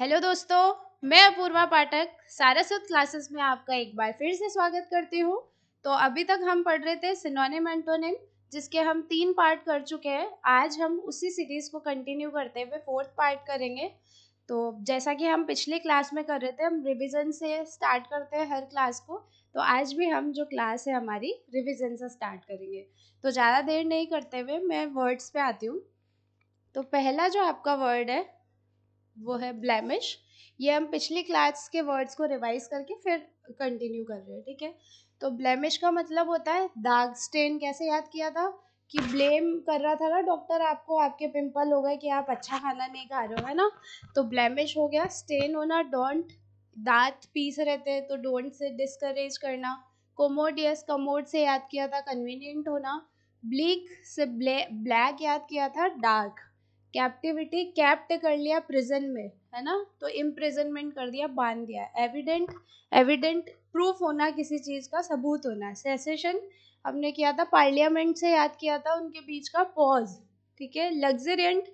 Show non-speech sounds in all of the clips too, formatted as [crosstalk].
Hello दोस्तों मैं अपूर्वा पाठक Saraswat classes में आपका एक बार फिर से स्वागत करती हूँ तो अभी तक हम पढ़ रहे थे सिनोनिम एंटोनिम जिसके हम तीन पार्ट कर चुके हैं आज हम उसी सीरीज को कंटिन्यू करते हुए फोर्थ पार्ट करेंगे तो जैसा कि हम पिछले क्लास में कर रहे थे हम रिविज़न से स्टार्ट करते हैं हर क्लास को तो आज भी हम जो क्लास है हमारी रिविज़न से स्टार्ट करेंगे तो ज़्यादा देर नहीं करते हुए मैं वर्ड्स पे आती हूँ तो पहला जो आपका वर्ड है वो है ब्लैमिश ये हम पिछली क्लास के वर्ड्स को रिवाइज करके फिर कंटिन्यू कर रहे हैं ठीक है तो ब्लैमिश का मतलब होता है दाग स्टेन कैसे याद किया था कि ब्लेम कर रहा था ना डॉक्टर आपको आपके पिंपल हो गए कि आप अच्छा खाना नहीं खा रहे हो है ना तो ब्लैमिश हो गया स्टेन होना डोंट दांत पीस रहते हैं तो डोंट से डिस्करेज करना कोमोडियस कमोड से याद किया था कन्वीनियंट होना ब्लीक से ब्लैक याद किया था डार्क कैप्टिविटी कैप्ट कर लिया प्रिजन में है ना तो इम्प्रिजनमेंट कर दिया बांध दिया एविडेंट एविडेंट प्रूफ होना किसी चीज़ का सबूत होना सेसेशन हमने किया था पार्लियामेंट से याद किया था उनके बीच का पॉज ठीक है लग्जरियंट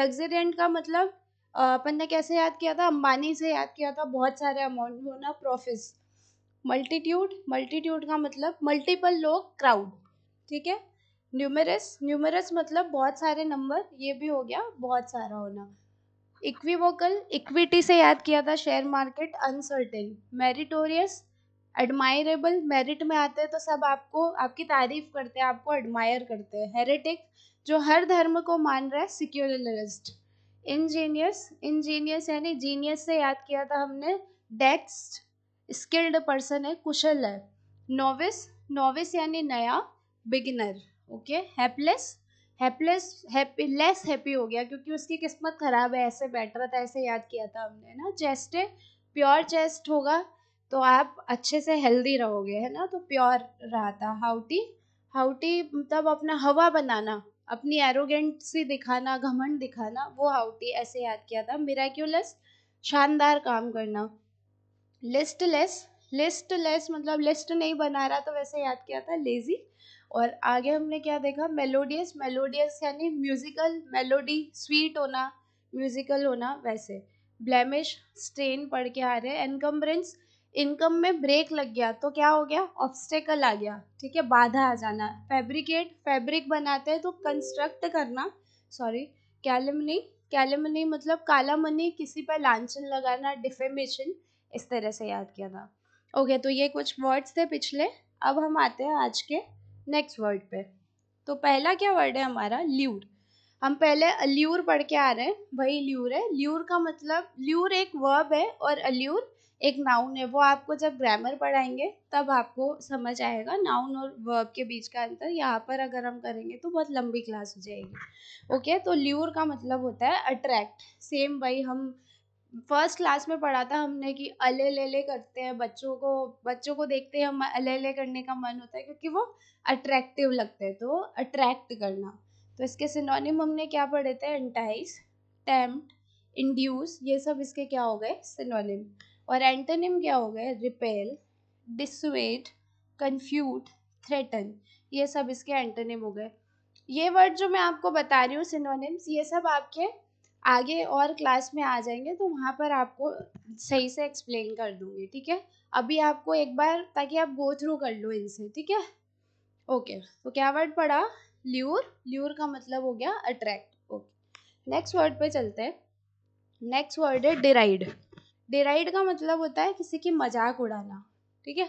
लग्जरियंट का मतलब अपन ने कैसे याद किया था अंबानी से याद किया था बहुत सारे अमाउंट होना प्रोफिस मल्टीट्यूड मल्टीट्यूड का मतलब मल्टीपल लोग क्राउड ठीक है न्यूमरस न्यूमरस मतलब बहुत सारे नंबर ये भी हो गया बहुत सारा होना इक्विवोकल इक्विटी से याद किया था share market uncertain meritorious admirable merit में आते हैं तो सब आपको आपकी तारीफ करते हैं आपको एडमायर करते हैं हेरेटिक जो हर धर्म को मान रहा है सिक्योरिस्ट इंजीनियस इंजीनियस यानी जीनियस से याद किया था हमने डेक्स्ट स्किल्ड पर्सन है कुशल है नोविस नोविस यानी नया beginner okay hapless hapless happy less happy हो गया क्योंकि उसकी किस्मत ख़राब है ऐसे रहा था ऐसे याद किया था हमने ना चेस्ट है प्योर चेस्ट होगा तो आप अच्छे से हेल्दी रहोगे है ना तो प्योर रहा था हाउटी हाउटी मतलब अपना हवा बनाना अपनी एरोगेंट सी दिखाना घमंड दिखाना वो हाउटी ऐसे याद किया था मेराक्यूलस शानदार काम करना लिस्टलेस लिस्ट लेस मतलब लिस्ट नहीं बना रहा तो वैसे याद किया था लेजी और आगे हमने क्या देखा मेलोडियस मेलोडियस यानी म्यूजिकल मेलोडी स्वीट होना म्यूजिकल होना वैसे ब्लैमिश स्ट्रेन पढ़ के आ रहे हैं एनकम्बरेंस इनकम में ब्रेक लग गया तो क्या हो गया ऑब्स्टेकल आ गया ठीक है बाधा आ जाना फैब्रिकेट फैब्रिक बनाते हैं तो कंस्ट्रक्ट करना सॉरी कैलमनी कैलमनी मतलब काला मनी किसी पर लांछन लगाना डिफेमेशन इस तरह से याद किया था ओके तो ये कुछ वर्ड्स थे पिछले अब हम आते हैं आज के नेक्स्ट वर्ड पे तो पहला क्या वर्ड है हमारा ल्यूर हम पहले अल्यूर पढ़ के आ रहे हैं वही ल्यूर है ल्यूर का मतलब ल्यूर एक वर्ब है और अल्यूर एक नाउन है वो आपको जब ग्रामर पढ़ाएंगे तब आपको समझ आएगा नाउन और वर्ब के बीच का अंतर यहाँ पर अगर हम करेंगे तो बहुत लंबी क्लास हो जाएगी ओके तो ल्यूर का मतलब होता है अट्रैक्ट सेम भाई हम फर्स्ट क्लास में पढ़ा था हमने कि अले ले ले करते हैं बच्चों को बच्चों को देखते ही हम अले ले करने का मन होता है क्योंकि वो अट्रैक्टिव लगते हैं तो अट्रैक्ट करना तो इसके सिनोनिम हमने क्या पढ़े थे एंटाइस टेम्प्ट इंड्यूस ये सब इसके क्या हो गए सिनोनिम और एंटोनिम क्या हो गए रिपेल डिसवेट कन्फ्यूट थ्रेटन ये सब इसके एंटोनिम हो गए ये वर्ड जो मैं आपको बता रही हूँ सिनोनिम्स ये सब आपके आगे और क्लास में आ जाएंगे तो वहाँ पर आपको सही से एक्सप्लेन कर दूँगी ठीक है अभी आपको एक बार ताकि आप गो थ्रू कर लो इनसे ठीक है ओके तो क्या वर्ड पढ़ा ल्यूर ल्यूर का मतलब हो गया अट्रैक्ट ओके नेक्स्ट वर्ड पे चलते हैं नेक्स्ट वर्ड है डिराइड डिराइड का मतलब होता है किसी की मजाक उड़ाना ठीक है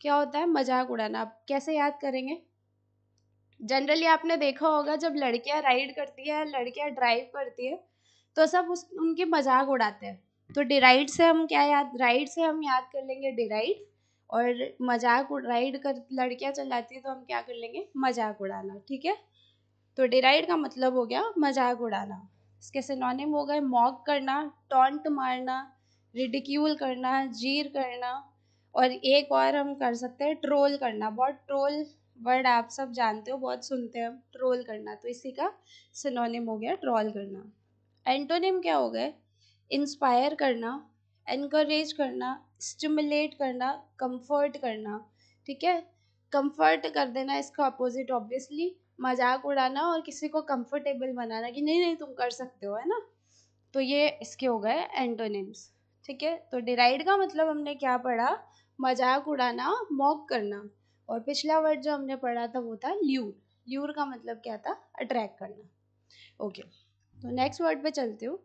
क्या होता है मजाक उड़ाना आप कैसे याद करेंगे जनरली आपने देखा होगा जब लड़कियां राइड करती है लड़कियां ड्राइव करती है तो सब उस उनके मजाक उड़ाते हैं तो डिराइड से हम क्या याद राइड से हम याद कर लेंगे डिराइड और मजाक राइड कर लड़कियां चलाती है तो हम क्या कर लेंगे मजाक उड़ाना ठीक है तो डिराइड का मतलब हो गया मजाक उड़ाना इसके सिनोनिम हो गए मॉक करना टॉन्ट मारना रिडिक्यूल करना जीर करना और एक और हम कर सकते हैं ट्रोल करना बहुत ट्रोल वर्ड आप सब जानते हो बहुत सुनते हैं हम ट्रोल करना तो इसी का सिनोनिम हो गया ट्रोल करना एंटोनिम क्या हो गए इंस्पायर करना इनक्रेज करना स्टिमुलेट करना कंफर्ट करना ठीक है कंफर्ट कर देना इसका अपोजिट ऑब्वियसली मजाक उड़ाना और किसी को कंफर्टेबल बनाना कि नहीं नहीं तुम कर सकते हो है ना तो ये इसके हो गए एंटोनिम्स ठीक है तो डिराइड का मतलब हमने क्या पढ़ा मजाक उड़ाना मॉक करना और पिछला वर्ड जो हमने पढ़ा था वो था ल्यूर ल्यूर का मतलब क्या था अट्रैक्ट करना ओके okay. तो नेक्स्ट वर्ड पे चलती हूँ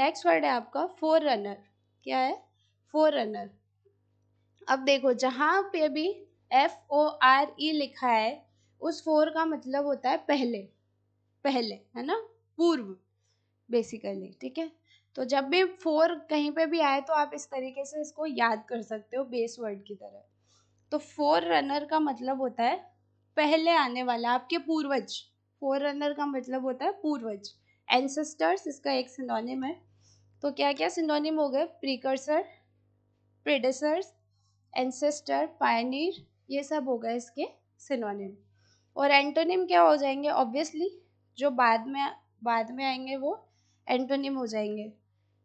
नेक्स्ट वर्ड है आपका फोर रनर क्या है फोर रनर अब देखो जहाँ पे भी एफ ओ आर ई लिखा है उस फोर का मतलब होता है पहले पहले है ना पूर्व बेसिकली ठीक है तो जब भी फोर कहीं पे भी आए तो आप इस तरीके से इसको याद कर सकते हो बेस वर्ड की तरह तो फोर रनर का मतलब होता है पहले आने वाला आपके पूर्वज फोर रनर का मतलब होता है पूर्वज एंसेस्टर्स इसका एक सिनोनिम है तो क्या क्या सिनोनिम हो गए प्रीकर्सर प्रेडेसर्स एंसेस्टर पायनिर ये सब हो गए इसके सिनोनिम और एंटोनिम क्या हो जाएंगे ऑब्वियसली जो बाद में बाद में आएंगे वो एंटोनिम हो जाएंगे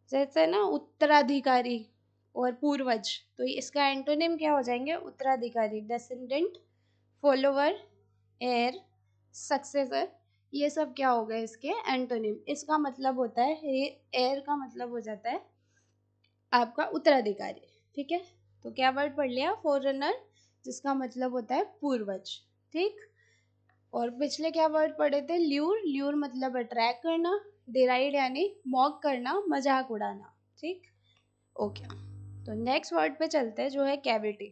जैसे ना उत्तराधिकारी और पूर्वज तो इसका एंटोनिम क्या हो जाएंगे उत्तराधिकारी डेसेंडेंट फॉलोवर एयर सक्सेसर ये सब क्या हो गए इसके एंटोनिम इसका मतलब होता है एयर का मतलब हो जाता है आपका उत्तराधिकारी ठीक है तो क्या वर्ड पढ़ लिया फॉरनर जिसका मतलब होता है पूर्वज ठीक और पिछले क्या वर्ड पढ़े थे ल्यूर ल्यूर मतलब अट्रैक्ट करना डिराइड यानी मॉक करना मजाक उड़ाना ठीक ओके तो नेक्स्ट वर्ड पे चलते हैं जो है कैविटी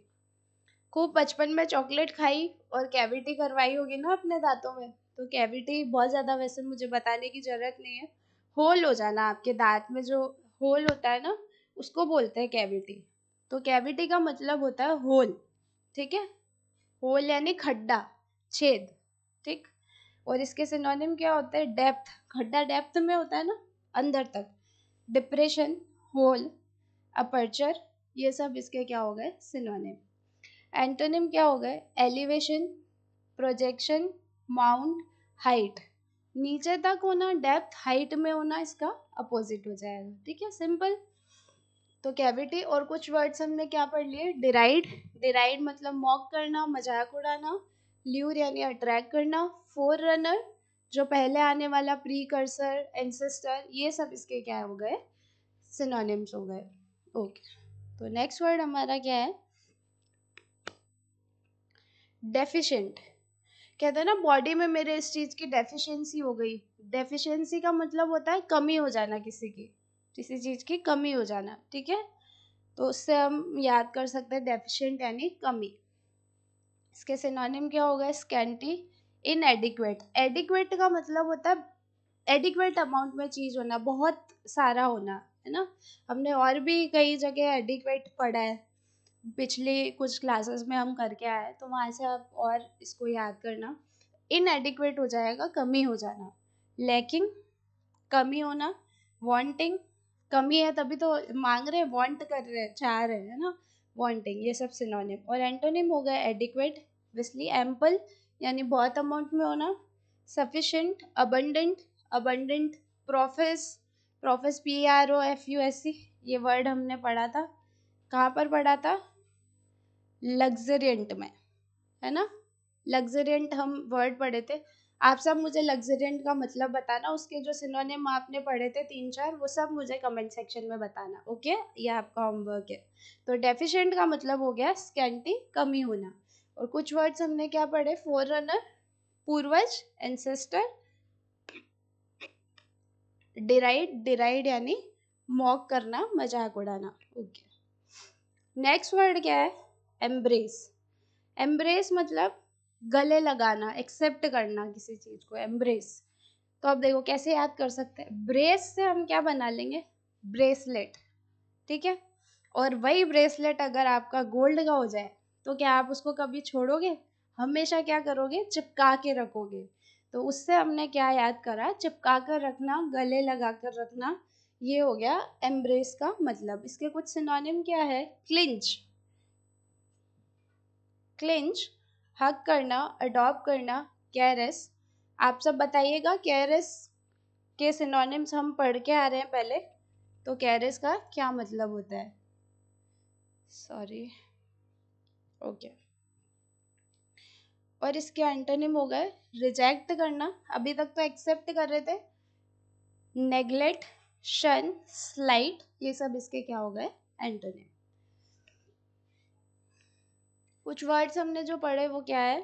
खूब बचपन में चॉकलेट खाई और कैविटी करवाई होगी ना अपने दांतों में तो कैविटी बहुत ज़्यादा वैसे मुझे बताने की ज़रूरत नहीं है होल हो जाना आपके दांत में जो होल होता है ना उसको बोलते हैं कैविटी तो कैविटी का मतलब होता है होल ठीक है होल यानी खड्डा छेद ठीक और इसके सिनोनिम क्या होता है डेप्थ खड्डा डेप्थ में होता है ना अंदर तक डिप्रेशन होल अपर्चर ये सब इसके क्या हो गए सिनोनिम एंटोनिम क्या हो गए एलिवेशन प्रोजेक्शन माउंट हाइट नीचे तक होना डेप्थ हाइट में होना इसका अपोजिट हो जाएगा ठीक है सिंपल तो कैविटी और कुछ वर्ड्स हमने क्या पढ़ लिए डिराइड डिराइड मतलब मॉक करना मजाक उड़ाना ल्यूर यानी अट्रैक्ट करना फोर रनर जो पहले आने वाला प्री कर्सर एंसेस्टर ये सब इसके क्या हो गए सिनोनिम्स हो गए ओके तो नेक्स्ट वर्ड हमारा क्या है डेफिशेंट कहते हैं ना बॉडी में मेरे इस चीज़ की डेफिशिएंसी हो गई डेफिशिएंसी का मतलब होता है कमी हो जाना किसी की किसी चीज़ की कमी हो जाना ठीक है तो उससे हम याद कर सकते हैं डेफिशिएंट यानी कमी इसके सिनोनिम क्या होगा स्कैंटी इन एडिक्वेट एडिक्वेट का मतलब होता है एडिक्वेट अमाउंट में चीज़ होना बहुत सारा होना है ना हमने और भी कई जगह एडिक्वेट पढ़ा है पिछले कुछ क्लासेस में हम करके आए तो वहाँ से आप और इसको याद करना इनएडिक्वेट हो जाएगा कमी हो जाना लैकिंग कमी होना वांटिंग कमी है तभी तो मांग रहे हैं वांट कर रहे हैं चाह रहे हैं ना वांटिंग ये सब सिनोनिम और एंटोनिम हो गया एडिक्वेट विस्ली एम्पल यानी बहुत अमाउंट में होना sufficient abundant abundant profess profess P R O F U S C ये वर्ड हमने पढ़ा था कहाँ पर पढ़ा था लग्जरियंट में है ना लग्जरियंट हम वर्ड पढ़े थे आप सब मुझे लग्जरियंट का मतलब बताना उसके जो सिनोनिम आपने पढ़े थे तीन चार वो सब मुझे कमेंट सेक्शन में बताना ओके ये आपका होमवर्क है तो डेफिशिएंट का मतलब हो गया स्कैंटी कमी होना और कुछ वर्ड्स हमने क्या पढ़े फोर रनर पूर्वज एंसेस्टर डिराइड डिराइड यानी मॉक करना मजाक उड़ाना ओके नेक्स्ट वर्ड क्या है एम्ब्रेस एम्ब्रेस मतलब गले लगाना एक्सेप्ट करना किसी चीज़ को एम्ब्रेस तो आप देखो कैसे याद कर सकते हैं ब्रेस से हम क्या बना लेंगे ब्रेसलेट ठीक है और वही ब्रेसलेट अगर आपका गोल्ड का हो जाए तो क्या आप उसको कभी छोड़ोगे हमेशा क्या करोगे चिपका के रखोगे तो उससे हमने क्या याद करा चिपका कर रखना गले लगा कर रखना ये हो गया एम्ब्रेस का मतलब इसके कुछ सिनोनिम क्या है क्लिंच क्लिंच हक करना अडॉप्ट करना कैरस आप सब बताइएगा कैरस के सिनोनिम्स हम पढ़ के आ रहे हैं पहले तो कैरस का क्या मतलब होता है सॉरी ओके okay. और इसके एंटोनिम हो गए रिजेक्ट करना अभी तक तो एक्सेप्ट कर रहे थे नेग्लेक्ट शन स्लाइट ये सब इसके क्या हो गए एंटोनिम कुछ वर्ड्स हमने जो पढ़े वो क्या है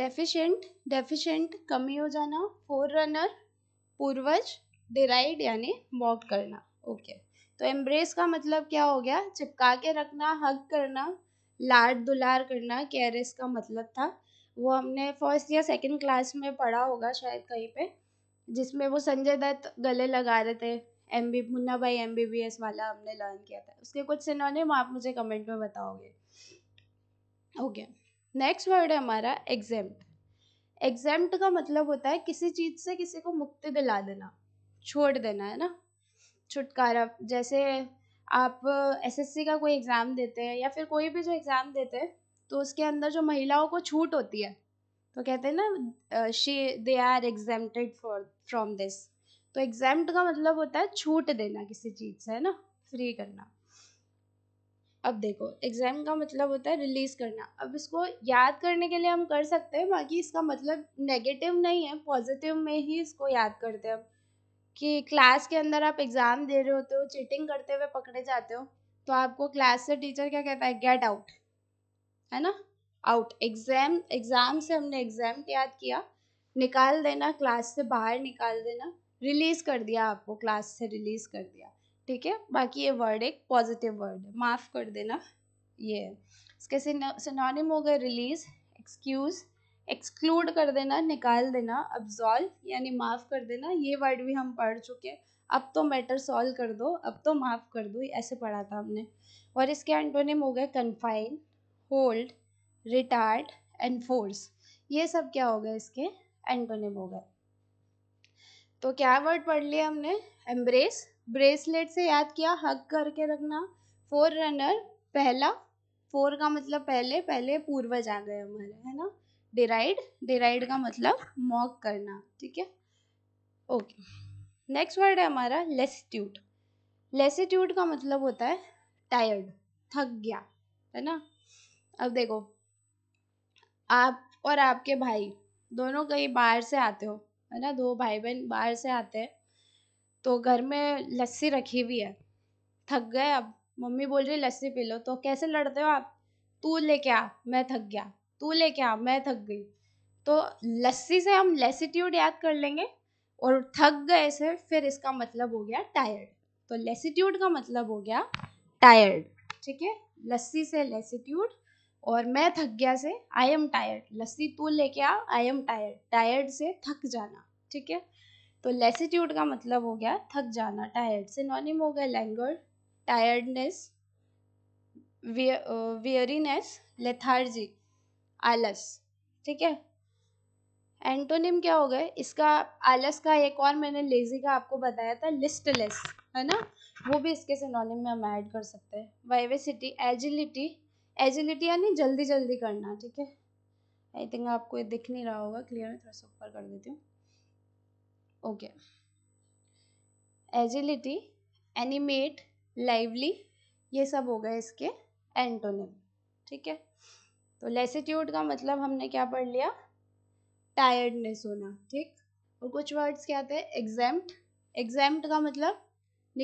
डेफिशेंट डेफिशेंट कमी हो जाना फोर रनर पूर्वज डिराइड यानी वॉक करना ओके okay. तो एम्ब्रेस का मतलब क्या हो गया चिपका के रखना हक करना लाड दुलार करना कैरेस का मतलब था वो हमने फर्स्ट या सेकंड क्लास में पढ़ा होगा शायद कहीं पे जिसमें वो संजय दत्त गले लगा रहे थे एम बी मुन्ना भाई एम बी बी एस वाला हमने लर्न किया था उसके कुछ सिनोनिम आप मुझे कमेंट में बताओगे ओके नेक्स्ट वर्ड है हमारा एग्जेम्प्ट एग्जेम्प्ट का मतलब होता है किसी चीज़ से किसी को मुक्ति दिला देना छोड़ देना है ना छुटकारा जैसे आप एसएससी का कोई एग्ज़ाम देते हैं या फिर कोई भी जो एग्ज़ाम देते हैं तो उसके अंदर जो महिलाओं को छूट होती है तो कहते हैं ना she they are exempted for from this तो एग्जाम का मतलब होता है छूट देना किसी चीज़ से है ना फ्री करना अब देखो एग्जाम का मतलब होता है रिलीज करना अब इसको याद करने के लिए हम कर सकते हैं बाकी इसका मतलब नेगेटिव नहीं है पॉजिटिव में ही इसको याद करते हैं कि क्लास के अंदर आप एग्ज़ाम दे रहे होते हो चीटिंग करते हुए पकड़े जाते हो तो आपको क्लास से टीचर क्या कहता है गेट आउट है ना आउट एग्ज़ाम एग्ज़ाम से हमने एग्ज़ाम याद किया निकाल देना क्लास से बाहर निकाल देना रिलीज़ कर दिया आपको क्लास से रिलीज़ कर दिया ठीक है बाकी ये वर्ड एक पॉजिटिव वर्ड है माफ़ कर देना ये है इसके सिनोनिम हो गए रिलीज़ एक्सक्यूज़ एक्सक्लूड कर देना निकाल देना अब्जॉल्व यानी माफ़ कर देना ये वर्ड भी हम पढ़ चुके हैं अब तो मैटर सॉल्व कर दो अब तो माफ़ कर दो ऐसे पढ़ा था हमने और इसके एंटोनिम हो गए कन्फाइन होल्ड रिटार्ड फोर्स ये सब क्या हो गए इसके एंटोनिम हो गए तो क्या वर्ड पढ़ लिया हमने एम्ब्रेस ब्रेसलेट से याद किया हक करके रखना फोर रनर पहला फोर का मतलब पहले पहले पूर्वज आ गए हमारे है ना डिराइड डिराइड का मतलब मॉक करना ठीक है ओके नेक्स्ट वर्ड है हमारा लेसिट्यूट लेसिट्यूट का मतलब होता है टायर्ड थक गया है ना अब देखो आप और आपके भाई दोनों कहीं बाहर से आते हो है ना दो भाई बहन बाहर से आते हैं तो घर में लस्सी रखी हुई है थक गए अब मम्मी बोल रही लस्सी पी लो तो कैसे लड़ते हो आप तू लेके आ मैं थक गया तू लेके आ मैं थक गई तो लस्सी से हम लेसीट्यूड याद कर लेंगे और थक गए से फिर इसका मतलब हो गया टायर्ड तो लेसीट्यूड का मतलब हो गया टायर्ड ठीक है लस्सी से लेसीट्यूड और मैं थक गया से आई एम टायर्ड लस्सी तू लेके आ आई एम टायर्ड टायर्ड से थक जाना ठीक है तो लेसिट्यूड का मतलब हो गया थक जाना टायर्ड से नॉनिम हो गया लैंगर टायर्डनेस वियरीनेस लेथार्जी आलस ठीक है एंटोनिम क्या हो गए इसका आलस का एक और मैंने लेजी का आपको बताया था लिस्टलेस है ना वो भी इसके सिनोनिम में हम ऐड कर सकते हैं वाइवेसिटी एजिलिटी एजिलिटी यानी जल्दी जल्दी करना ठीक है आई थिंक आपको ये दिख नहीं रहा होगा क्लियर मैं थोड़ा सा ऊपर कर देती हूँ ओके एजिलिटी एनिमेट लाइवली ये सब हो गए इसके एंटोनिम ठीक है तो लेसिट्यूड का मतलब हमने क्या पढ़ लिया टायर्डनेस होना ठीक और कुछ वर्ड्स क्या आते हैं एग्जैम्प्ट एग्जैम्प्ट का मतलब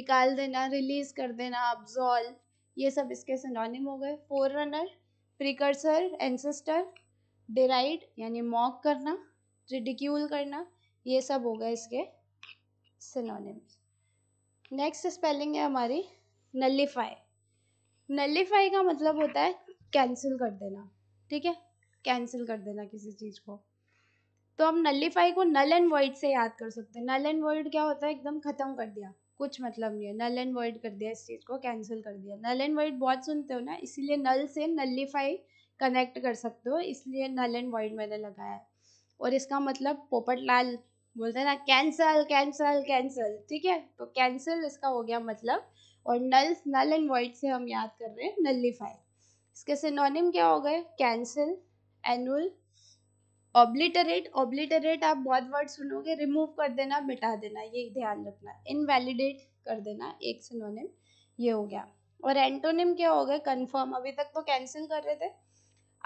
निकाल देना रिलीज कर देना अब्जॉल्व ये सब इसके सिनोनिम हो गए forerunner precursor ancestor deride यानी मॉक करना रिडिक्यूल करना ये सब हो गए इसके सिनोनिम्स नेक्स्ट स्पेलिंग है हमारी नलीफाई नलीफाई का मतलब होता है कैंसिल कर देना ठीक है कैंसिल कर देना किसी चीज़ को तो हम नलीफाई को नल एंड वर्ड से याद कर सकते हैं नल एंड वर्ड क्या होता है एकदम ख़त्म कर दिया कुछ मतलब नहीं है नल एंड वर्ड कर दिया इस चीज़ को कैंसिल कर दिया नल एंड वर्ड बहुत सुनते हो ना इसीलिए नल से नलीफाई कनेक्ट कर सकते हो इसलिए नल एंड वर्ड मैंने लगाया है और इसका मतलब पोपट लाल बोलते हैं ना कैंसल कैंसल कैंसल ठीक है तो कैंसिल इसका हो गया मतलब और नल नल एंड वर्ड से हम याद कर रहे हैं नलिफाई इसके सिनोनिम क्या हो गए कैंसिल एनुअल ऑब्लिटरेट ऑब्लिटरेट आप बहुत वर्ड सुनोगे रिमूव कर देना मिटा देना ये ध्यान रखना इनवैलिडेट कर देना एक सिनोनिम ये हो गया और एंटोनिम क्या हो गया कन्फर्म अभी तक तो कैंसिल कर रहे थे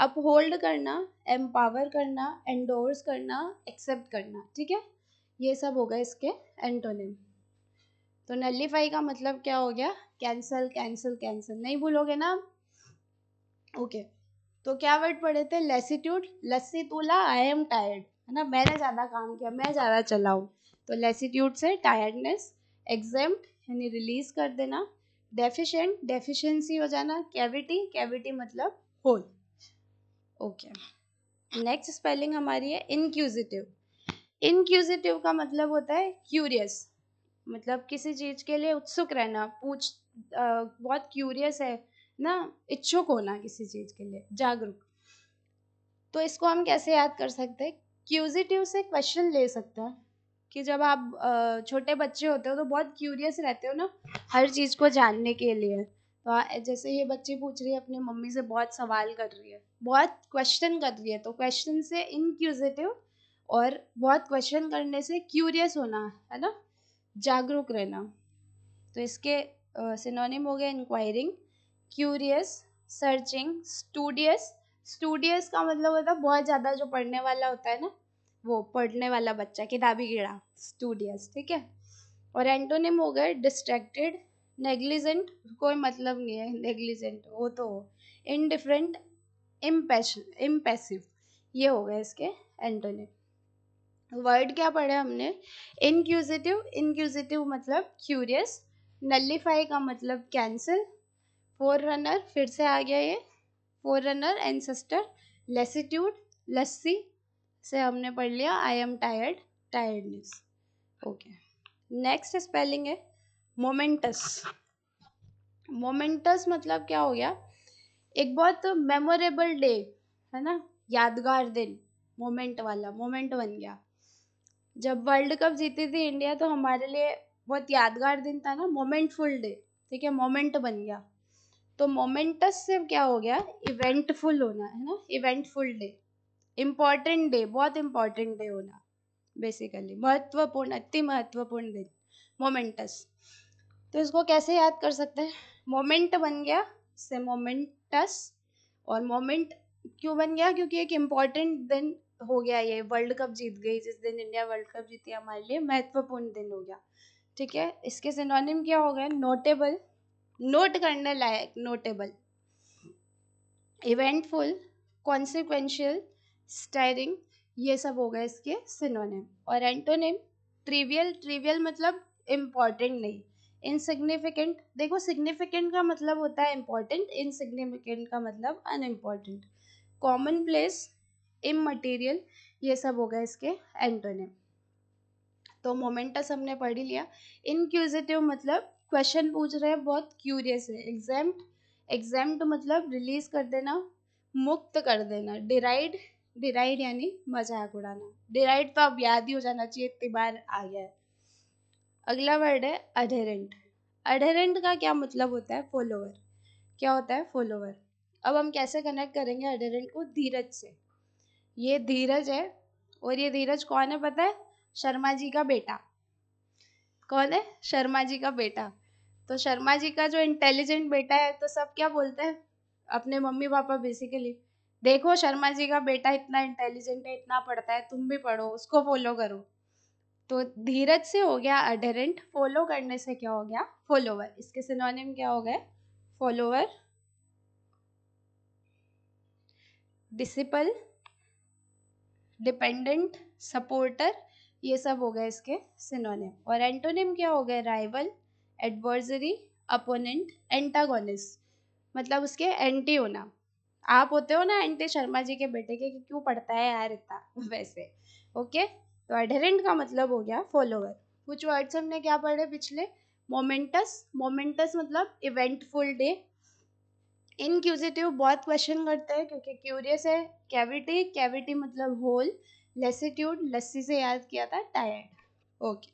अब होल्ड करना एम्पावर करना एंडोर्स करना एक्सेप्ट करना ठीक है ये सब हो गए इसके एंटोनिम तो नलीफाई का मतलब क्या हो गया कैंसल कैंसल कैंसल नहीं भूलोगे ना ओके okay. तो क्या वर्ड पढ़े थे लेसीट्यूड लस्सी तूला आई एम टायर्ड है ना मैंने ज़्यादा काम किया मैं ज़्यादा चलाऊँ तो लेसीट्यूड से टायर्डनेस एग्जाम यानी रिलीज कर देना डेफिशेंट डेफिशिएंसी हो जाना कैविटी कैविटी मतलब होल ओके नेक्स्ट स्पेलिंग हमारी है इनक्यूजिटिव इनक्यूजिटिव का मतलब होता है क्यूरियस मतलब किसी चीज़ के लिए उत्सुक रहना पूछ आ, बहुत क्यूरियस है ना इच्छुक होना किसी चीज़ के लिए जागरूक तो इसको हम कैसे याद कर सकते हैं क्यूजिटिव से क्वेश्चन ले सकते हैं कि जब आप छोटे बच्चे होते हो तो बहुत क्यूरियस रहते हो ना हर चीज़ को जानने के लिए तो जैसे ये बच्ची पूछ रही है अपनी मम्मी से बहुत सवाल कर रही है बहुत क्वेश्चन कर रही है तो क्वेश्चन से इनक्यूजिटिव और बहुत क्वेश्चन करने से क्यूरियस होना है ना जागरूक रहना तो इसके सिनोनिम हो गया inquiring curious searching studious studious का मतलब होता है बहुत ज़्यादा जो पढ़ने वाला होता है ना वो पढ़ने वाला बच्चा किताबी कीड़ा स्टूडियस ठीक है और एंटोनिम हो गए डिस्ट्रैक्टेड नेग्लिजेंट कोई मतलब नहीं है नेग्लिजेंट वो तो इनडिफरेंट इम्पेश इम्पेसिव ये हो गए इसके एंटोनिम वर्ड क्या पढ़े हमने इनक्यूजिटिव इनक्यूजिटिव मतलब क्यूरियस नलीफाई का मतलब कैंसिल फोर रनर फिर से आ गया ये forerunner ancestor lassitude lassi से हमने पढ़ लिया I am tired tiredness okay next spelling है मोमेंटस मोमेंटस मतलब क्या हो गया एक बहुत मेमोरेबल डे है ना यादगार दिन मोमेंट वाला मोमेंट बन गया जब वर्ल्ड कप जीती थी इंडिया तो हमारे लिए बहुत यादगार दिन था ना मोमेंटफुल डे ठीक है मोमेंट बन गया तो मोमेंटस से क्या हो गया इवेंटफुल होना है ना इवेंटफुल डे इम्पॉर्टेंट डे बहुत इम्पॉर्टेंट डे होना बेसिकली महत्वपूर्ण अति महत्वपूर्ण दिन मोमेंटस तो इसको कैसे याद कर सकते हैं मोमेंट बन गया से मोमेंटस और मोमेंट क्यों बन गया क्योंकि एक इम्पॉर्टेंट दिन हो गया ये वर्ल्ड कप जीत गई जिस दिन इंडिया वर्ल्ड कप जीती हमारे लिए महत्वपूर्ण दिन हो गया ठीक है इसके सिनोनिम क्या हो गए नोटेबल नोट करने लायक नोटेबल इवेंटफुल कॉन्सिक्वेंशियल स्टायरिंग ये सब हो गए इसके सिनोनिम और एंटोनिम ट्रिवियल ट्रिवियल मतलब इम्पॉर्टेंट नहीं इनसिग्निफिकेंट देखो सिग्निफिकेंट का मतलब होता है इम्पॉर्टेंट इनसिग्निफिकेंट का मतलब unimportant commonplace immaterial ये सब हो गए इसके एंटोनिम तो मोमेंटस हमने पढ़ ही लिया इनक्यूजिटिव मतलब क्वेश्चन पूछ रहे हैं बहुत क्यूरियस है एग्जाम एग्जाम मतलब रिलीज कर देना मुक्त कर देना डिराइड डिराइड यानी मजाक उड़ाना डिराइड तो अब याद ही हो जाना चाहिए इतनी बार आ गया है अगला वर्ड है अडेरेंट अडेरेंट का क्या मतलब होता है फॉलोवर क्या होता है फॉलोवर अब हम कैसे कनेक्ट करेंगे अडेरेंट को धीरज से ये धीरज है और ये धीरज कौन है पता है शर्मा जी का बेटा कौन है शर्मा जी का बेटा तो शर्मा जी का जो इंटेलिजेंट बेटा है तो सब क्या बोलते हैं अपने मम्मी पापा बेसिकली देखो शर्मा जी का बेटा इतना इंटेलिजेंट है इतना पढ़ता है तुम भी पढ़ो उसको फॉलो करो तो धीरज से हो गया अडरेंट फॉलो करने से क्या हो गया फॉलोवर इसके सिनोनिम क्या हो गए फॉलोवर डिसिपल डिपेंडेंट सपोर्टर ये सब हो गए इसके सिनोनिम और एंटोनिम क्या हो गए राइवल एडवर्जरी अपोनेंट एंटागोनिस मतलब उसके एंटी होना आप होते हो ना एंटी शर्मा जी के बेटे के क्यों पढ़ता है यार इतना [laughs] वैसे ओके तो एडहेरेंट का मतलब हो गया फॉलोवर कुछ वर्ड्स हमने क्या पढ़े पिछले मोमेंटस मोमेंटस मतलब इवेंटफुल डे इनक्यूजिटिव बहुत क्वेश्चन करते हैं क्योंकि क्यूरियस है कैविटी कैविटी मतलब होल लेसिट्यूड लस्सी से याद किया था टायर्ड ओके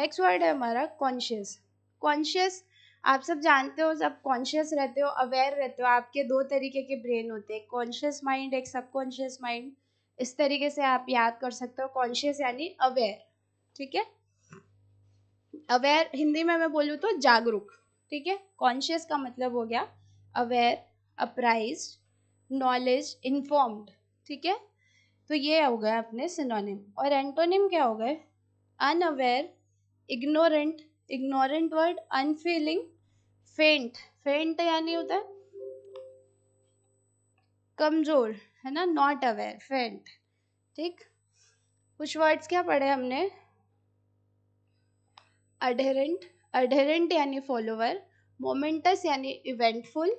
नेक्स्ट वर्ड है हमारा कॉन्शियस कॉन्शियस आप सब जानते हो सब कॉन्शियस रहते हो अवेयर रहते हो आपके दो तरीके के ब्रेन होते हैं कॉन्शियस माइंड एक सब कॉन्शियस माइंड इस तरीके से आप याद कर सकते हो कॉन्शियस यानी अवेयर ठीक है अवेयर हिंदी में मैं बोलूँ तो जागरूक ठीक है कॉन्शियस का मतलब हो गया अवेयर अपराइज नॉलेज इन्फॉर्म्ड ठीक है तो ये हो गया अपने सिनोनिम और एंटोनिम क्या हो गए unaware ignorant ignorant word unfeeling faint faint यानी होता है कमजोर है ना नॉट अवेयर फेंट ठीक कुछ वर्ड्स क्या पढ़े हमने अडेरेंट अडेरेंट यानी फॉलोवर मोमेंटस यानी इवेंटफुल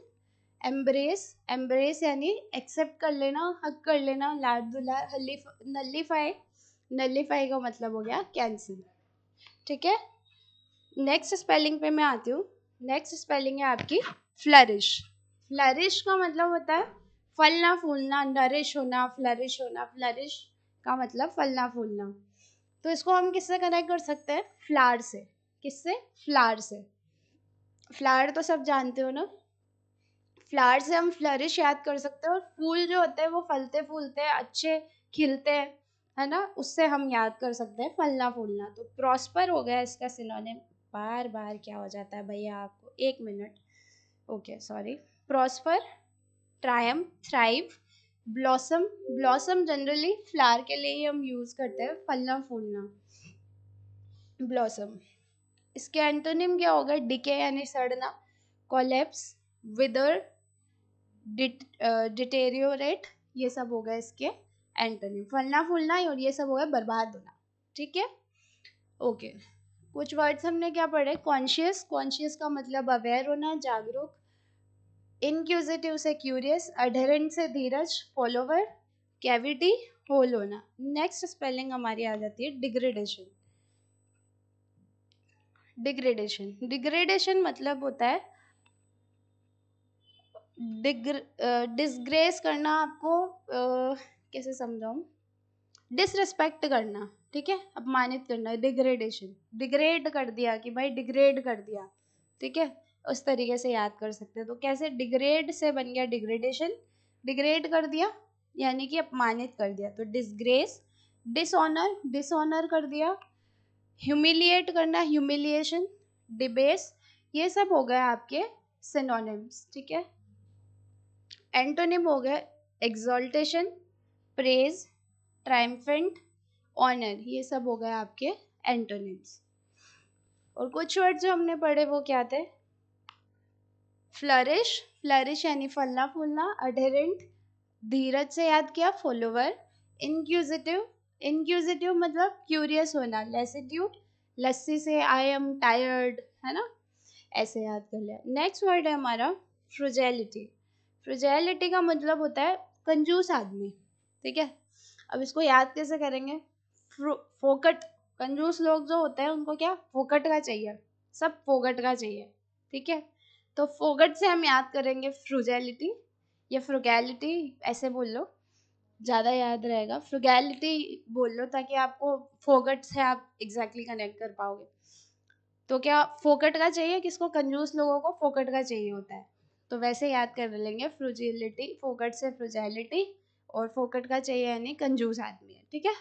एम्ब्रेस एम्ब्रेस यानी एक्सेप्ट कर लेना हक कर लेना लाड दुला नलीफाई नलीफाई का मतलब हो गया कैंसिल ठीक है नेक्स्ट स्पेलिंग पे मैं आती हूँ नेक्स्ट स्पेलिंग है आपकी फ्लरिश फ्लरिश का मतलब होता है फलना फूलना नरिश होना फ्लरिश होना फ्लरिश का मतलब फलना फूलना तो इसको हम किससे कनेक्ट कर सकते हैं फ्लार से किससे फ्लार से फ्लार तो सब जानते हो ना फ्लार से हम फ्लरिश याद कर सकते हैं और फूल जो होते हैं वो फलते फूलते हैं अच्छे खिलते हैं है ना उससे हम याद कर सकते हैं फलना फूलना तो प्रॉस्पर हो गया इसका सिनोनिम बार बार क्या हो जाता है भैया आपको एक minute okay sorry prosper triumph thrive blossom blossom generally flower के लिए ही हम यूज़ करते हैं फलना फूलना ब्लॉसम इसके एंटोनिम क्या होगा डिके यानी सड़ना कोलेप्स विदर डिटेरियोरेट ये सब होगा इसके एंटोनिम फलना फूलना और ये सब होगा बर्बाद होना ठीक है ओके कुछ वर्ड्स हमने क्या पढ़े कॉन्शियस कॉन्शियस का मतलब अवेयर होना जागरूक इनक्यूजिटिव से क्यूरियस अडेरेंट से धीरज फॉलोवर कैविटी होल होना नेक्स्ट स्पेलिंग हमारी आ जाती है डिग्रेडेशन डिग्रेडेशन डिग्रेडेशन मतलब होता है डिग्र डिसग्रेस करना आपको आ, कैसे समझाऊँ डिसरिस्पेक्ट करना ठीक है अपमानित करना डिग्रेडेशन डिग्रेड कर दिया कि भाई डिग्रेड कर दिया ठीक है उस तरीके से याद कर सकते हैं तो कैसे डिग्रेड से बन गया डिग्रेडेशन डिग्रेड कर दिया यानी कि अपमानित कर दिया तो डिसग्रेस डिसऑनर डिसऑनर कर दिया ह्यूमिलिएट करना ह्यूमिलिएशन डिबेस ये सब हो गए आपके सिनोनिम्स ठीक है एंटोनिम हो गए एग्जॉल्टेशन प्रेज ट्राइम्फेंट ऑनर ये सब हो गए आपके एंटोनिम्स और कुछ वर्ड जो हमने पढ़े वो क्या थे फ्लरिश फ्लरिश यानी फलना फूलना अडेरेंट धीरज से याद किया फॉलोवर इनक्यूजिटिव इनक्यूजिटिव मतलब क्यूरियस होना लेसिट्यूड लस्सी से आई एम टायर्ड है ना ऐसे याद कर लिया नेक्स्ट वर्ड है हमारा फ्रुजैलिटी फ्रुजैलिटी का मतलब होता है कंजूस आदमी ठीक है अब इसको याद कैसे करेंगे फोकट कंजूस लोग जो होते हैं उनको क्या फोकट का चाहिए सब फोकट का चाहिए ठीक है तो फोकट से हम याद करेंगे फ्रुजैलिटी या फ्रुगैलिटी ऐसे बोल लो ज़्यादा याद रहेगा फ्रुगैलिटी बोल लो ताकि आपको फोकट से आप एग्जैक्टली exactly कनेक्ट कर पाओगे तो क्या फोकट का चाहिए किसको कंजूस लोगों को फोकट का चाहिए होता है तो वैसे याद कर लेंगे फ्रुजिलिटी फोकट से फ्रुजैलिटी और फोकट का चाहिए यानी कंजूस आदमी है ठीक है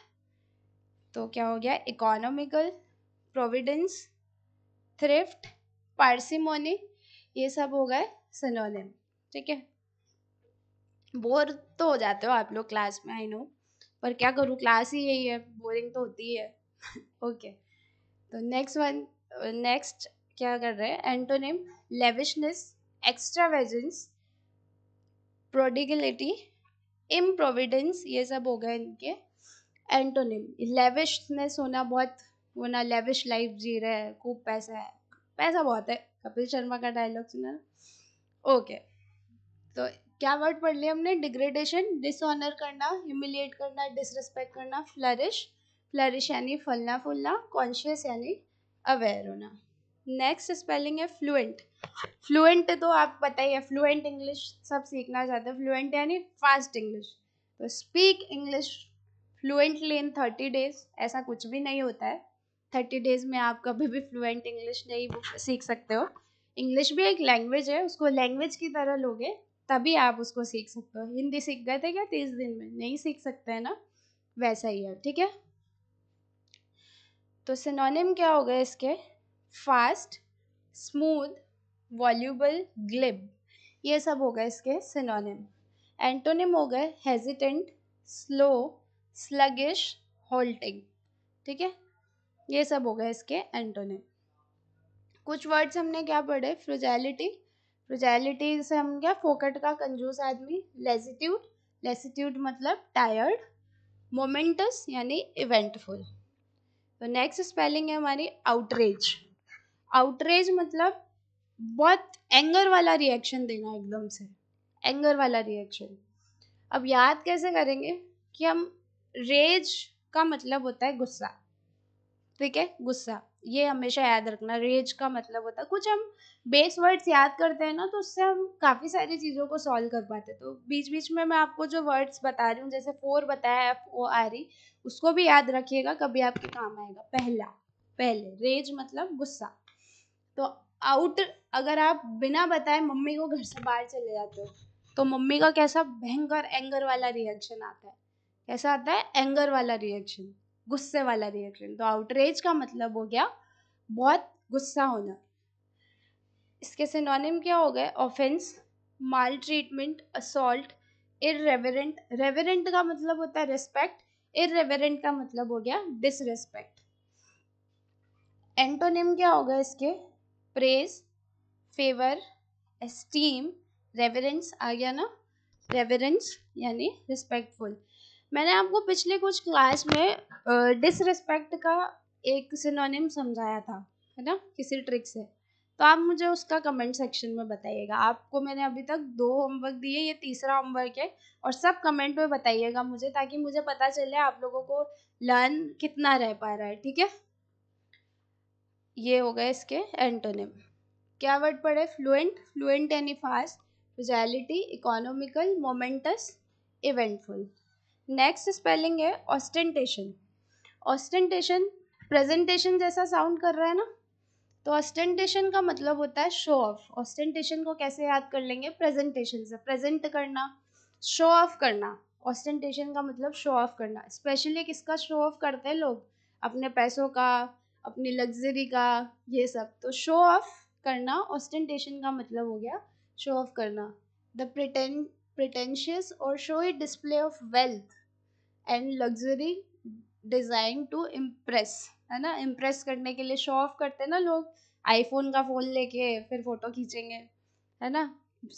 तो क्या हो गया इकोनॉमिकल प्रोविडेंस थ्रिफ्ट पार्सिमोनी ये सब हो गए सिनोनिम ठीक है बोर तो हो जाते हो आप लोग क्लास में आई नो पर क्या करूँ क्लास ही यही है बोरिंग तो होती है ओके [laughs] तो नेक्स्ट वन नेक्स्ट क्या कर रहे हैं एंटोनिम लेविशनेस एक्स्ट्रावेजेंस प्रोडिगलिटी इम्प्रोविडेंस ये सब हो गए इनके एंटोनिम लेविशनेस होना बहुत होना लेविश लाइफ जी रहे हैं खूब पैसा है पैसा बहुत है कपिल शर्मा का डायलॉग सुना ओके तो क्या वर्ड पढ़ लिया हमने डिग्रेडेशन डिसऑनर करना ह्यूमिलिएट करना डिसरिस्पेक्ट करना फ्लरिश फ्लरिश यानी फलना फूलना कॉन्शियस यानी अवेयर होना नेक्स्ट स्पेलिंग है फ्लुएंट फ्लुएंट तो आप पता ही है फ्लुएंट इंग्लिश सब सीखना चाहते हैं फ्लुएंट यानी फास्ट इंग्लिश तो speak English fluently in thirty days ऐसा कुछ भी नहीं होता है थर्टी डेज में आप कभी भी फ्लुएंट इंग्लिश नहीं सीख सकते हो इंग्लिश भी एक लैंग्वेज है उसको लैंग्वेज की तरह लोगे तभी आप उसको सीख सकते हो हिंदी सीख गए थे क्या तीस दिन में नहीं सीख सकते हैं ना वैसा ही है ठीक है तो सिनोनिम क्या हो गए इसके फास्ट स्मूथ वॉल्यूबल ग्लिब ये सब हो गए इसके सिनोनिम एंटोनिम हो गए हेजिटेंट स्लो स्लगिश होल्टिंग ठीक है ये सब हो गए इसके एंटोनिम कुछ वर्ड्स हमने क्या पढ़े फ्रोजैलिटी फ्रोजैलिटी से हम क्या फोकट का कंजूस आदमी लेजिट्यूड लेसिट्यूड मतलब टायर्ड मोमेंटस यानी इवेंटफुल तो नेक्स्ट स्पेलिंग है हमारी आउटरेज आउटरेज मतलब बहुत एंगर वाला रिएक्शन देना एकदम से एंगर वाला रिएक्शन अब याद कैसे करेंगे कि हम रेज का मतलब होता है गुस्सा ठीक है गुस्सा ये हमेशा याद रखना रेज का मतलब होता है कुछ हम बेस वर्ड्स याद करते हैं ना तो उससे हम काफ़ी सारी चीज़ों को सॉल्व कर पाते हैं तो बीच बीच में मैं आपको जो वर्ड्स बता रही हूँ जैसे फोर बताया एफ ओ आर ई उसको भी याद रखिएगा कभी आपके काम आएगा पहला पहले रेज मतलब गुस्सा तो आउट अगर आप बिना बताए मम्मी को घर से बाहर चले जाते हो तो मम्मी का कैसा भयंकर एंगर वाला रिएक्शन आता है कैसा आता है एंगर वाला रिएक्शन गुस्से वाला रिएक्शन तो आउटरेज का मतलब हो गया बहुत गुस्सा होना इसके सिनोनिम क्या हो गए offence maltreatment assault irreverent reverent का मतलब होता है रिस्पेक्ट इरेवरेंट का मतलब हो गया डिसरेस्पेक्ट एंटोनिम क्या होगा इसके प्रेज फेवर एस्टीम रेवरेंस आ गया ना रेवरेंस यानी रिस्पेक्टफुल मैंने आपको पिछले कुछ क्लास में डिसरिस्पेक्ट का एक सिनोनिम समझाया था है ना किसी ट्रिक से तो आप मुझे उसका कमेंट सेक्शन में बताइएगा आपको मैंने अभी तक दो होमवर्क दिए ये तीसरा होमवर्क है और सब कमेंट में बताइएगा मुझे ताकि मुझे पता चले आप लोगों को लर्न कितना रह पा रहा है ठीक है ये हो गए इसके एंटोनिम क्या वर्ड पड़े fluent fluent any fast reality economical momentous eventful next spelling है ऑस्टेंटेशन ऑस्टेंटेशन प्रेजेंटेशन जैसा साउंड कर रहा है ना तो ऑस्टेंटेशन का मतलब होता है शो ऑफ ऑस्टेंटेशन को कैसे याद कर लेंगे प्रेजेंटेशन से प्रेजेंट करना शो ऑफ करना ऑस्टेंटेशन का मतलब शो ऑफ करना स्पेशली किसका शो ऑफ करते हैं लोग अपने पैसों का अपनी लग्जरी का ये सब तो शो ऑफ करना ऑस्टेंटेशन का मतलब हो गया शो ऑफ करना the pretend pretentious or showy display of wealth and luxury design to impress है ना इम्प्रेस करने के लिए शो ऑफ करते हैं ना लोग आईफोन का फ़ोन लेके फिर फोटो खींचेंगे है ना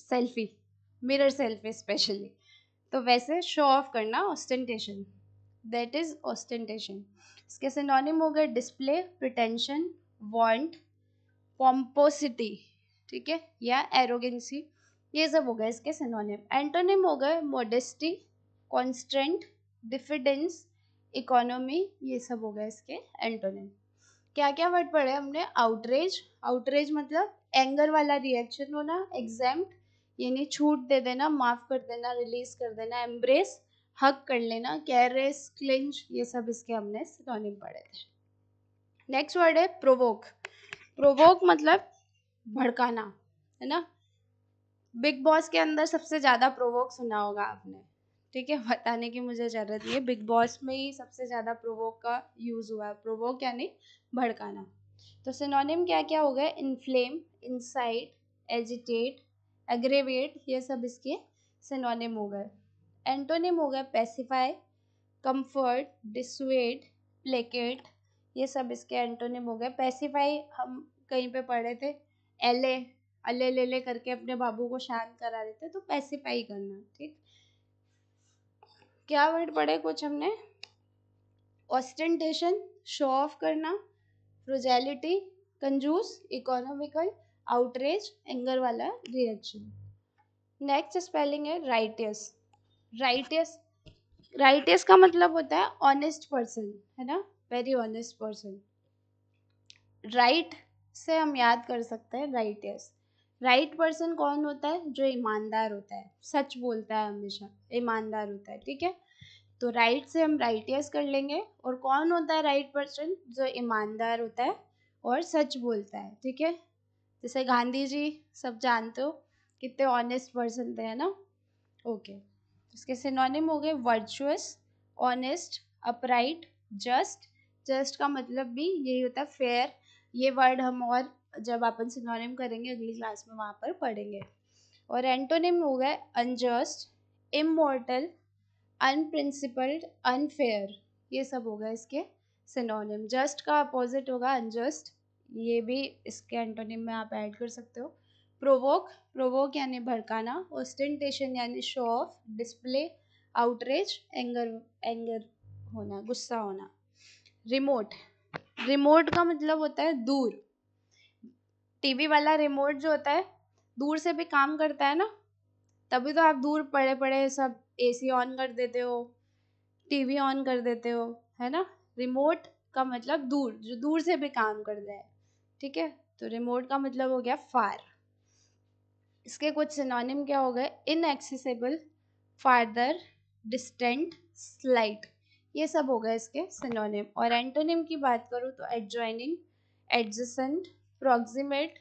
सेल्फी मिरर सेल्फी स्पेशली तो वैसे शो ऑफ करना ऑस्टेंटेशन दैट इज़ ऑस्टेंटेशन इसके सिनोनिम हो गए डिस्प्ले प्रिटेंशन वांट पॉम्पोसिटी ठीक है या एरोगेंसी ये सब हो गए इसके सिनोनिम एंटोनिम हो गए मोडेस्टी कॉन्स्टेंट डिफिडेंस इकोनॉमी ये सब हो गए इसके एंटोनिम क्या क्या वर्ड पढ़े हमने आउटरेज आउटरेज मतलब एंगर वाला रिएक्शन होना एग्जैम्प्ट यानी छूट दे देना माफ़ कर देना रिलीज कर देना एम्ब्रेस हक कर लेना कैरेस क्लिंज ये सब इसके हमने सिनोनिम पढ़े थे नेक्स्ट वर्ड है प्रोवोक प्रोवोक मतलब भड़काना है ना बिग बॉस के अंदर सबसे ज़्यादा प्रोवोक सुना होगा आपने ठीक है [laughs] बताने की मुझे ज़रूरत नहीं है बिग बॉस में ही सबसे ज़्यादा प्रोवोक का यूज़ हुआ है प्रोवोक यानी भड़काना तो सिनोनिम क्या क्या हो गए इनफ्लेम इनसाइट एजिटेट एग्रेवेट ये सब इसके सिनोनिम हो गए एंटोनिम हो गए पेसीफाई कम्फर्ट डिसवेट प्लेकेट ये सब इसके एंटोनिम हो गए पैसिफाई हम कहीं पे पढ़े थे एले अल्ले ले ले करके अपने बाबू को शांत करा देते तो पैसिफाई करना ठीक क्या वर्ड पढ़े कुछ हमने ऑस्टेंटेशन शो ऑफ करना प्रोजेलिटी कंजूस इकोनॉमिकल आउटरेज एंगर वाला रिएक्शन नेक्स्ट स्पेलिंग है राइटियस राइटियस राइटियस का मतलब होता है ऑनेस्ट पर्सन है ना वेरी ऑनेस्ट पर्सन राइट से हम याद कर सकते हैं राइटियस राइट right पर्सन कौन होता है जो ईमानदार होता है सच बोलता है हमेशा ईमानदार होता है ठीक है तो राइट right से हम राइटियस कर लेंगे और कौन होता है राइट right पर्सन जो ईमानदार होता है और सच बोलता है ठीक है जैसे गांधी जी सब जानते हो कितने ऑनेस्ट पर्सन थे है ना ओके उसके इसके सिनोनिम हो गए virtuous honest upright just just का मतलब भी यही होता है फेयर ये वर्ड हम और जब अपन सिनोनिम करेंगे अगली क्लास में वहाँ पर पढ़ेंगे और एंटोनिम हो गए अनजस्ट इमोर्टल अनप्रिंसिपल्ड अनफेयर ये सब होगा इसके सिनोनिम जस्ट का अपोजिट होगा अनजस्ट ये भी इसके एंटोनिम में आप ऐड कर सकते हो प्रोवोक प्रोवोक यानी भड़काना ओस्टेंटेशन यानी show off display outrage anger anger होना गुस्सा होना रिमोट रिमोट का मतलब होता है दूर टीवी वाला रिमोट जो होता है दूर से भी काम करता है ना तभी तो आप दूर पड़े पड़े सब एसी ऑन कर देते हो टीवी ऑन कर देते हो है ना रिमोट का मतलब दूर जो दूर से भी काम कर रहा है ठीक है तो रिमोट का मतलब हो गया फार इसके कुछ सिनोनिम क्या हो गए इनएक्सेसिबल फार्दर डिस्टेंट स्लाइट ये सब हो गए इसके सिनोनिम और एंटोनिम की बात करूँ तो adjoining adjacent proximate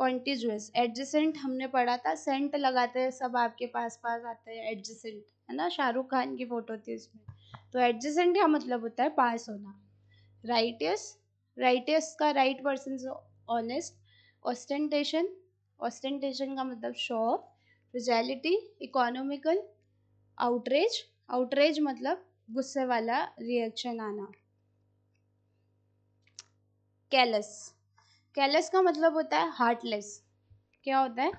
contiguous adjacent हमने पढ़ा था सेंट लगाते हैं सब आपके पास पास आते हैं एडजेसेंट है ना शाहरुख खान की फ़ोटो थी उसमें तो एडजेसेंट का मतलब होता है पास होना राइटियस राइटियस का right person honest ostentation ostentation का मतलब show frugality economical outrage outrage मतलब गुस्से वाला रिएक्शन आना कैलस कैलस का मतलब होता है हार्टलेस क्या होता है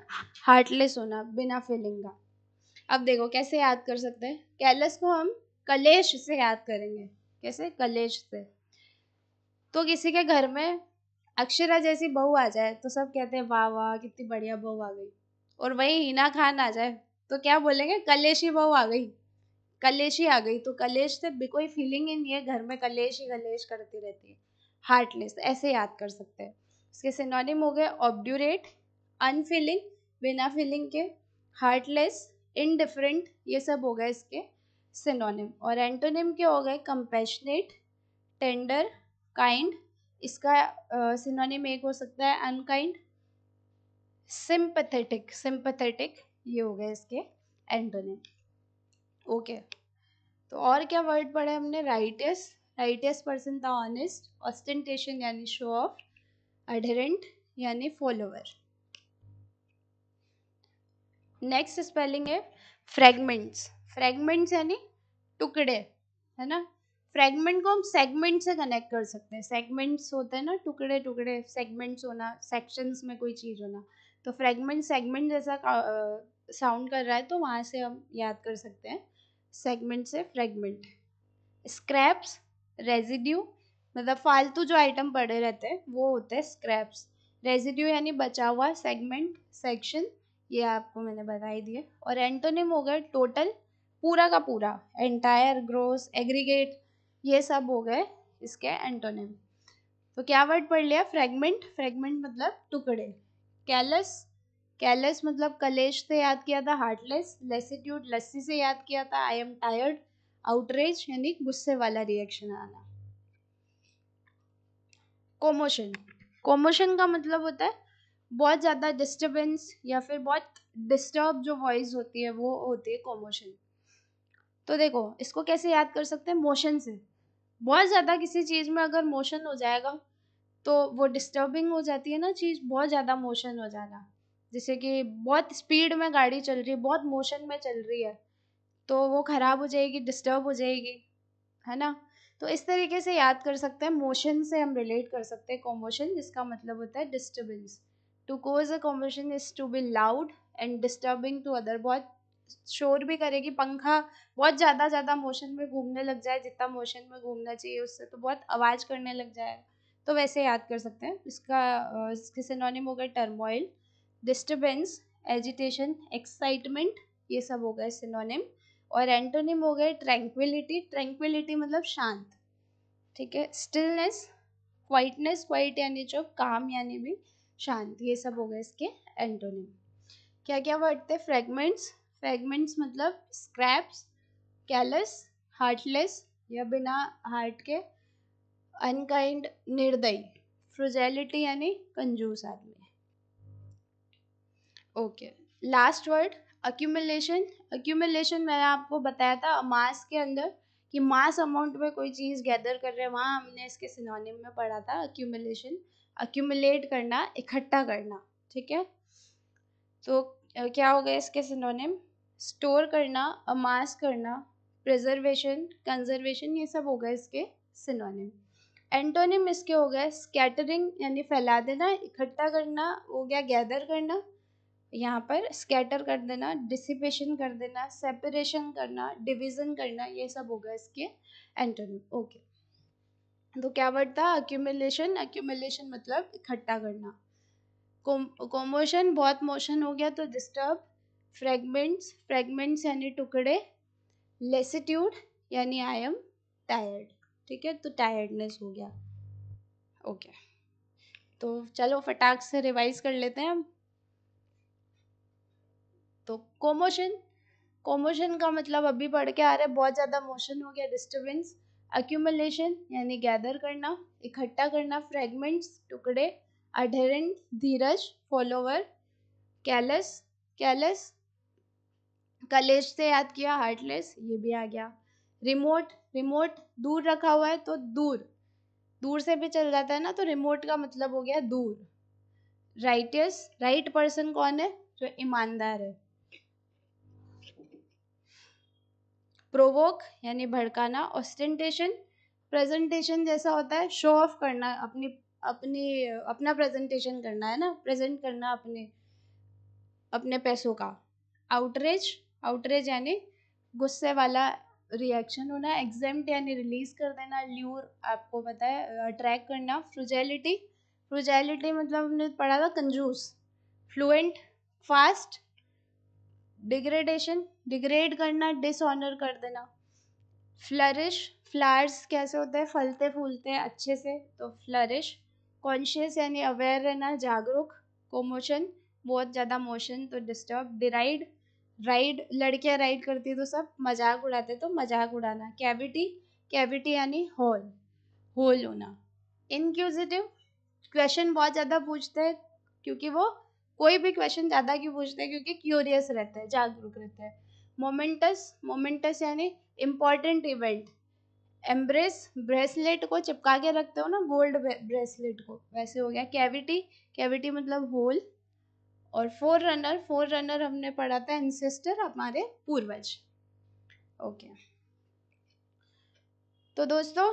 हार्टलेस होना बिना फीलिंग का अब देखो कैसे याद कर सकते हैं कैलस को हम कलेश से याद करेंगे कैसे कलेश से तो किसी के घर में अक्षरा जैसी बहू आ जाए तो सब कहते हैं वाह वाह कितनी बढ़िया बहू आ गई और वही हिना खान आ जाए तो क्या बोलेंगे कलेशी बहू आ गई कलेशी आ गई तो कलेश से भी कोई फीलिंग ही नहीं है घर में कलेश ही कलेश करती रहती है हार्टलेस ऐसे याद कर सकते हैं इसके सिनोनिम हो गए ऑब्ड्यूरेट अनफिलिंग बिना फिलिंग के हार्टलेस इनडिफरेंट ये सब हो गए इसके सिनोनिम और एंटोनिम के हो गए कंपैशनेट टेंडर काइंड इसका सिनोनिम uh, एक हो सकता है अनकाइंड सिंपथेटिक सिंपथेटिक ये हो गए इसके एंटोनिम ओके तो और क्या वर्ड पढ़े हमने राइटियस राइटियस पर्सन था ऑनेस्ट ऑस्टेंटेशन यानी शो ऑफ अडहेरेंट यानी फॉलोअर नेक्स्ट स्पेलिंग है फ्रेगमेंट्स फ्रेगमेंट्स यानी टुकड़े है ना फ्रेगमेंट को हम सेगमेंट से कनेक्ट कर सकते हैं सेगमेंट्स होते हैं ना टुकड़े टुकड़े सेगमेंट्स होना सेक्शंस में कोई चीज़ होना तो फ्रेगमेंट सेगमेंट जैसा साउंड कर रहा है तो वहाँ से हम याद कर सकते हैं सेगमेंट से फ्रेगमेंट स्क्रैप्स रेजिड्यू मतलब फालतू जो आइटम पड़े रहते हैं वो होते हैं स्क्रैप्स रेजिड्यू यानी बचा हुआ सेगमेंट सेक्शन ये आपको मैंने बताई दिए और एंटोनिम हो गए टोटल पूरा का पूरा एंटायर ग्रोस एग्रीगेट ये सब हो गए इसके एंटोनिम तो क्या वर्ड पढ़ लिया फ्रेगमेंट फ्रेगमेंट मतलब टुकड़े कैलस कैलस मतलब कलेश से याद किया था हार्टलेस लेसिट्यूड लस्सी से याद किया था आई एम टायर्ड आउटरेज यानी गुस्से वाला रिएक्शन आना कोमोशन कोमोशन का मतलब होता है बहुत ज़्यादा डिस्टर्बेंस या फिर बहुत डिस्टर्ब जो वॉइस होती है वो होती है कोमोशन तो देखो इसको कैसे याद कर सकते हैं मोशन से बहुत ज़्यादा किसी चीज़ में अगर मोशन हो जाएगा तो वो डिस्टर्बिंग हो जाती है ना चीज़ बहुत ज़्यादा मोशन हो जाना जैसे कि बहुत स्पीड में गाड़ी चल रही है बहुत मोशन में चल रही है तो वो ख़राब हो जाएगी डिस्टर्ब हो जाएगी है ना तो इस तरीके से याद कर सकते हैं मोशन से हम रिलेट कर सकते हैं कॉमोशन जिसका मतलब होता है disturbance to cause a commotion is to be loud and disturbing to other बहुत शोर भी करेगी पंखा बहुत ज़्यादा ज़्यादा मोशन में घूमने लग जाए जितना मोशन में घूमना चाहिए उससे तो बहुत आवाज़ करने लग जाएगा तो वैसे याद कर सकते हैं इसका इसके सिनोनिम हो गए टर्मोइल डिस्टर्बेंस एजिटेशन एक्साइटमेंट ये सब हो गए सिनोनिम और एंटोनिम हो गए ट्रैंक्विलिटी ट्रैंक्विलिटी मतलब शांत ठीक है स्टिलनेस क्वाइटनेस क्वाइट यानी जो काम यानी भी शांत ये सब हो गए इसके एंटोनिम क्या क्या वर्ड थे फ्रेगमेंट्स फ्रेगमेंट्स मतलब स्क्रैप्स कैलस हार्टलेस या बिना हार्ट के अनकाइंड निर्दयी फ्रुजेलिटी यानी कंजूस आदमी okay last word accumulation accumulation मैंने आपको बताया था मास के अंदर कि मास अमाउंट में कोई चीज़ गैदर कर रहे हैं वहाँ हमने इसके सिनोनिम में पढ़ा था अक्यूमलेशन अक्यूमुलेट करना इकट्ठा करना ठीक है तो क्या हो गया इसके सिनोनिम स्टोर करना अमास करना प्रिजर्वेशन कंजर्वेशन ये सब हो गए इसके सिनोनिम एंटोनिम इसके हो गए स्कैटरिंग यानी फैला देना इकट्ठा करना हो गया गैदर करना यहाँ पर स्कैटर कर देना डिसिपेशन कर देना सेपरेशन करना डिवीजन करना ये सब होगा इसके में ओके तो क्या वर्ड था अक्यूमिलेशन अक्यूमुलेशन मतलब इकट्ठा करना कोमोशन बहुत मोशन हो गया तो डिस्टर्ब फ्रेगमेंट्स फ्रेगमेंट्स यानी टुकड़े लेसिट्यूड यानी आई एम टायर्ड ठीक है तो टायर्डनेस हो गया ओके okay. तो चलो फटाक से रिवाइज कर लेते हैं हम तो कोमोशन कोमोशन का मतलब अभी पढ़ के आ रहा है बहुत ज़्यादा मोशन हो गया डिस्टर्बेंस अक्यूमलेशन यानी गैदर करना इकट्ठा करना फ्रेगमेंट्स टुकड़े अडेरेंट धीरज फॉलोवर कैलस कैलस कलेश से याद किया हार्टलेस ये भी आ गया रिमोट रिमोट दूर रखा हुआ है तो दूर दूर से भी चल जाता है ना तो रिमोट का मतलब हो गया दूर राइटियस राइट पर्सन कौन है जो ईमानदार है प्रोवोक यानी भड़काना ऑस्टेंटेशन प्रेजेंटेशन जैसा होता है शो ऑफ करना अपनी अपनी अपना प्रेजेंटेशन करना है ना प्रेजेंट करना अपने अपने पैसों का आउटरेज आउटरेज यानी गुस्से वाला रिएक्शन होना एग्जेम्ट यानी रिलीज कर देना ल्यूर आपको पता है अट्रैक्ट करना फ्रुजैलिटी फ्रुजैलिटी मतलब हमने पढ़ा था कंजूस फ्लुएंट फास्ट डिग्रेडेशन डिग्रेड करना डिसऑनर कर देना फ्लरिश फ्लावर्स कैसे होते हैं फलते फूलते हैं अच्छे से तो फ्लरिश कॉन्शियस यानी अवेयर रहना जागरूक कोमोशन बहुत ज़्यादा मोशन तो डिस्टर्ब डिराइड राइड लड़कियाँ राइड करती है तो सब मजाक उड़ाते तो मजाक उड़ाना कैविटी कैविटी यानी होल होल होना इनक्यूजिटिव क्वेश्चन बहुत ज़्यादा पूछते हैं क्योंकि वो कोई भी क्वेश्चन ज़्यादा क्यों पूछते हैं क्योंकि क्यूरियस रहते हैं जागरूक रहते हैं मोमेंटस मोमेंटस यानी इम्पॉर्टेंट इवेंट एम्ब्रेस ब्रेसलेट को चिपका के रखते हो ना गोल्ड ब्रेसलेट को वैसे हो गया कैविटी कैविटी मतलब होल और फोर रनर फोर रनर हमने पढ़ा था एंसेस्टर हमारे पूर्वज ओके तो दोस्तों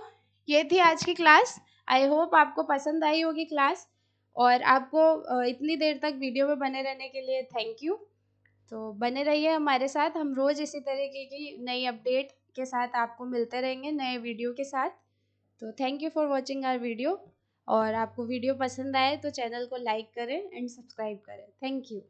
ये थी आज की क्लास आई होप आपको पसंद आई होगी क्लास और आपको इतनी देर तक वीडियो में बने रहने के लिए थैंक यू तो बने रहिए हमारे साथ हम रोज़ इसी तरीके की नई अपडेट के साथ आपको मिलते रहेंगे नए वीडियो के साथ तो thank you for watching our video और आपको वीडियो पसंद आए तो चैनल को लाइक करें एंड सब्सक्राइब करें थैंक यू